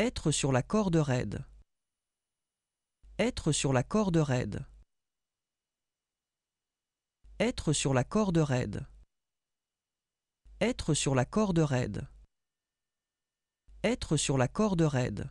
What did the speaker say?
Être sur la corde raide. Être sur la corde raide. Être sur la corde raide. Être sur la corde raide. Être sur la corde raide.